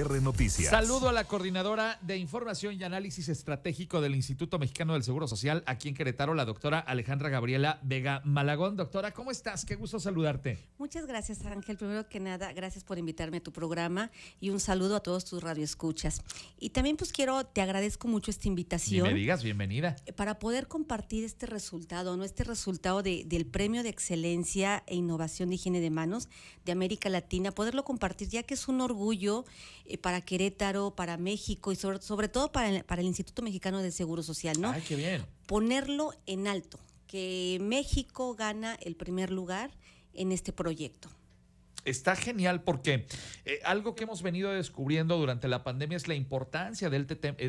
Noticias. Saludo a la coordinadora de Información y Análisis Estratégico del Instituto Mexicano del Seguro Social, aquí en Querétaro, la doctora Alejandra Gabriela Vega Malagón. Doctora, ¿cómo estás? Qué gusto saludarte. Muchas gracias, Ángel. Primero que nada, gracias por invitarme a tu programa y un saludo a todos tus radioescuchas. Y también, pues quiero, te agradezco mucho esta invitación. Y me digas, bienvenida. Eh, para poder compartir este resultado, ¿no? Este resultado del Premio de Excelencia e Innovación de Higiene de Manos de América Latina, poderlo compartir, ya que es un orgullo eh, para Querétaro, para México y sobre, todo para el, Instituto Mexicano de Seguro Social, ¿no? Ay, qué bien. Ponerlo en alto, que México gana el primer lugar en este proyecto. Está genial porque eh, algo que hemos venido descubriendo durante la pandemia es la importancia de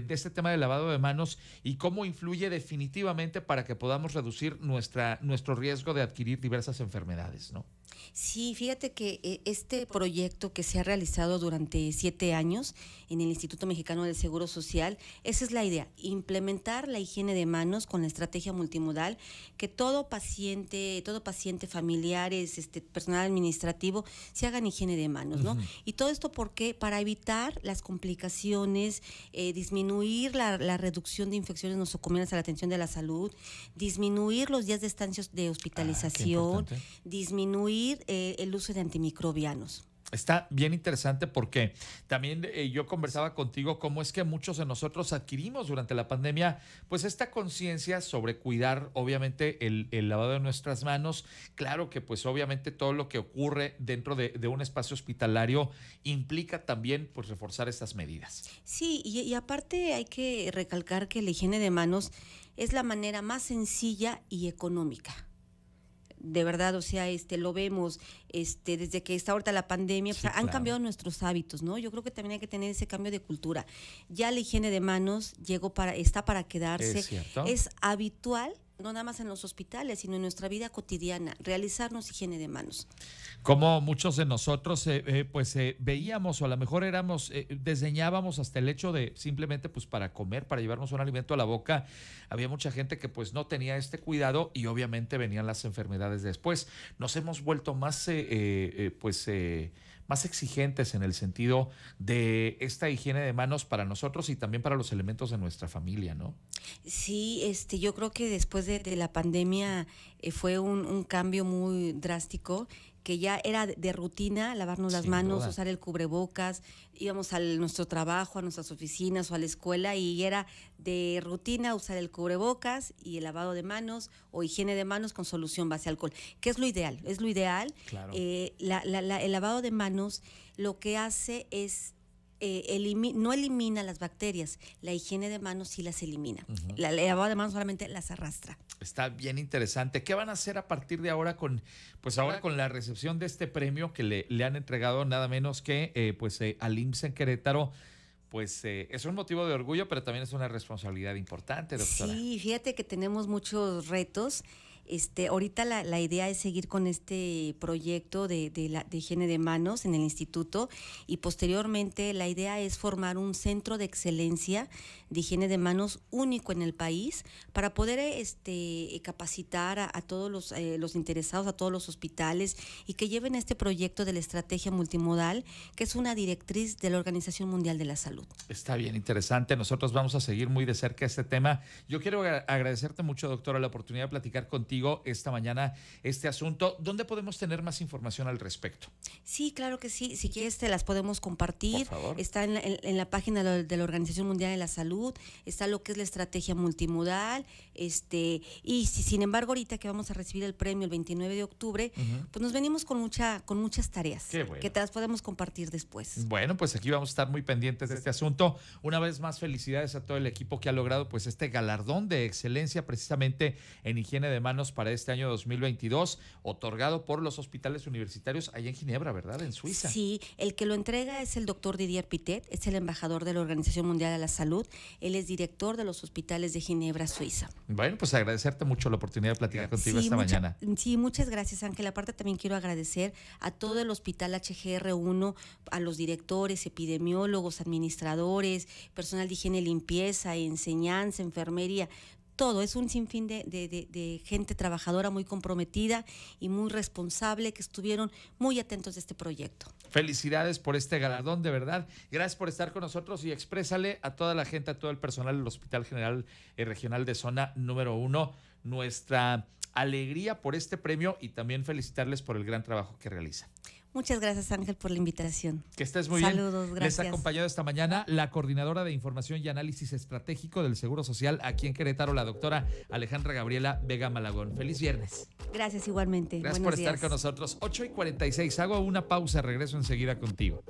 este tema de lavado de manos y cómo influye definitivamente para que podamos reducir nuestro riesgo de adquirir diversas enfermedades, ¿no? Sí, fíjate que eh, este proyecto que se ha realizado durante siete años en el Instituto Mexicano del Seguro Social, esa es la idea, implementar la higiene de manos con la estrategia multimodal, que todo paciente, todo paciente, familiares, este, personal administrativo, se hagan higiene de manos, ¿no? Y todo esto porque para evitar las complicaciones, eh, disminuir la, reducción de infecciones nosocomiales a la atención de la salud, disminuir los días de estancias de ah, hospitalización, disminuir eh, el uso de antimicrobianos. Está bien interesante porque también eh, yo conversaba contigo cómo es que muchos de nosotros adquirimos durante la pandemia pues esta conciencia sobre cuidar obviamente el, lavado de nuestras manos. Claro que pues obviamente todo lo que ocurre dentro de, un espacio hospitalario implica también pues reforzar estas medidas. Sí, y aparte hay que recalcar que la higiene de manos es la manera más sencilla y económica de verdad, o sea, este, lo vemos, este, desde que está ahorita la pandemia, sea, han cambiado nuestros hábitos, ¿no? Yo creo que también hay que tener ese cambio de cultura. Ya la higiene de manos llegó para, está para quedarse. Es, es habitual no nada más en los hospitales, sino en nuestra vida cotidiana, realizarnos higiene de manos. Como muchos de nosotros, eh, eh, pues eh, veíamos o a lo mejor éramos, desdeñábamos hasta el hecho de simplemente pues para comer, para llevarnos un alimento a la boca, había mucha gente que pues no tenía este cuidado y obviamente venían las enfermedades después. Nos hemos vuelto más pues más exigentes en el sentido de esta higiene de manos para nosotros y también para los elementos de nuestra familia, ¿no? Sí, este, yo creo que después de, de la pandemia eh, fue un, cambio muy drástico que ya era de rutina lavarnos las manos, usar el cubrebocas, íbamos a nuestro trabajo, a nuestras oficinas o a la escuela y era de rutina usar el cubrebocas y el lavado de manos o higiene de manos con solución base alcohol, que es lo ideal, es lo ideal. Eh, el lavado de manos lo que hace es eh, no elimina las bacterias, la higiene de manos sí las elimina. La lavado de manos solamente las arrastra. Está bien interesante. ¿Qué van a hacer a partir de ahora con, pues ahora con la recepción de este premio que le, le han entregado nada menos que eh, pues eh, al IMSS en Querétaro? pues es un motivo de orgullo, pero también es una responsabilidad importante, doctora. Sí, fíjate que tenemos muchos retos. Este, ahorita la, idea es seguir con este proyecto de, de, higiene de manos en el instituto y posteriormente la idea es formar un centro de excelencia de higiene de manos único en el país para poder este, capacitar a, todos los, eh, los, interesados, a todos los hospitales y que lleven este proyecto de la estrategia multimodal que es una directriz de la Organización Mundial de la Salud. Está bien, interesante. Nosotros vamos a seguir muy de cerca este tema. Yo quiero agradecerte mucho, doctora, la oportunidad de platicar contigo esta mañana este asunto. ¿Dónde podemos tener más información al respecto? Sí, claro que sí. Si quieres, te las podemos compartir. Está en la, página de la Organización Mundial de la Salud, está lo que es la estrategia multimodal. este Y si, sin embargo, ahorita que vamos a recibir el premio el 29 de octubre, pues nos venimos con, mucha, con muchas tareas que te las podemos compartir después. Bueno, pues aquí vamos a estar muy pendientes de este asunto. Una vez más, felicidades a todo el equipo que ha logrado pues este galardón de excelencia precisamente en higiene de manos para este año 2022, otorgado por los hospitales universitarios allá en Ginebra, ¿verdad? En Suiza. Sí, el que lo entrega es el doctor Didier Pitet, es el embajador de la Organización Mundial de la Salud, él es director de los hospitales de Ginebra, Suiza. Bueno, pues agradecerte mucho la oportunidad de platicar contigo esta mañana. Sí, muchas gracias, Ángel. Aparte también quiero agradecer a todo el hospital HGR1, a los directores, epidemiólogos, administradores, personal de higiene, limpieza, enseñanza, enfermería, todo, es un sinfín de, gente trabajadora muy comprometida y muy responsable que estuvieron muy atentos a este proyecto. Felicidades por este galardón, de verdad. Gracias por estar con nosotros y exprésale a toda la gente, a todo el personal del Hospital General eh, Regional de Zona número 1 nuestra alegría por este premio y también felicitarles por el gran trabajo que realizan. Muchas gracias Ángel por la invitación. Que estés muy bien. Saludos, gracias. Les ha acompañado esta mañana la coordinadora de información y análisis estratégico del Seguro Social aquí en Querétaro, la doctora Alejandra Gabriela Vega Malagón. Feliz viernes. Gracias igualmente. Gracias por estar con nosotros. 8 y 46. Hago una pausa, regreso enseguida contigo.